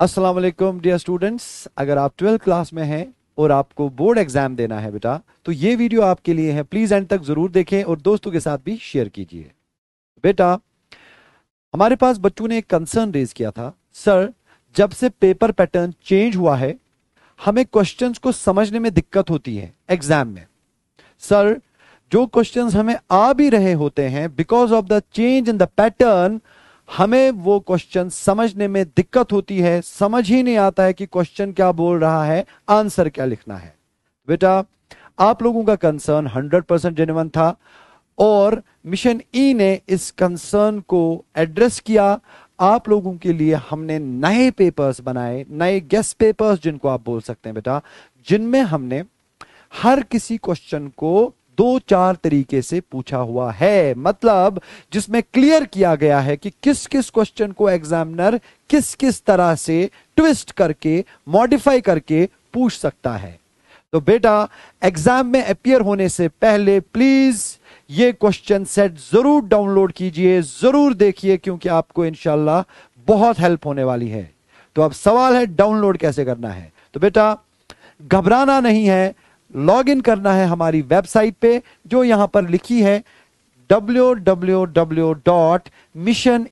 अस्सलाम वालेकुम dear students अगर आप ट्वेल्थ क्लास में हैं और आपको बोर्ड एग्जाम देना है बेटा तो ये वीडियो आपके लिए है प्लीज एंड तक जरूर देखें और दोस्तों के साथ भी शेयर कीजिए बेटा हमारे पास बच्चों ने एक कंसर्न रेज किया था सर जब से पेपर पैटर्न चेंज हुआ है हमें क्वेश्चन को समझने में दिक्कत होती है एग्जाम में सर जो क्वेश्चन हमें आ भी रहे होते हैं because of the change in the pattern हमें वो क्वेश्चन समझने में दिक्कत होती है समझ ही नहीं आता है कि क्वेश्चन क्या बोल रहा है आंसर क्या लिखना है बेटा आप लोगों का कंसर्न 100 परसेंट जेन्यून था और मिशन ई e ने इस कंसर्न को एड्रेस किया आप लोगों के लिए हमने नए पेपर्स बनाए नए गेस्ट पेपर्स जिनको आप बोल सकते हैं बेटा जिनमें हमने हर किसी क्वेश्चन को दो चार तरीके से पूछा हुआ है मतलब जिसमें क्लियर किया गया है कि किस किस क्वेश्चन को एग्जामिनर किस किस तरह से ट्विस्ट करके मॉडिफाई करके पूछ सकता है तो बेटा एग्जाम में अपियर होने से पहले प्लीज ये क्वेश्चन सेट जरूर डाउनलोड कीजिए जरूर देखिए क्योंकि आपको इनशाला बहुत हेल्प होने वाली है तो अब सवाल है डाउनलोड कैसे करना है तो बेटा घबराना नहीं है लॉग इन करना है हमारी वेबसाइट पे जो यहां पर लिखी है W W W dot mission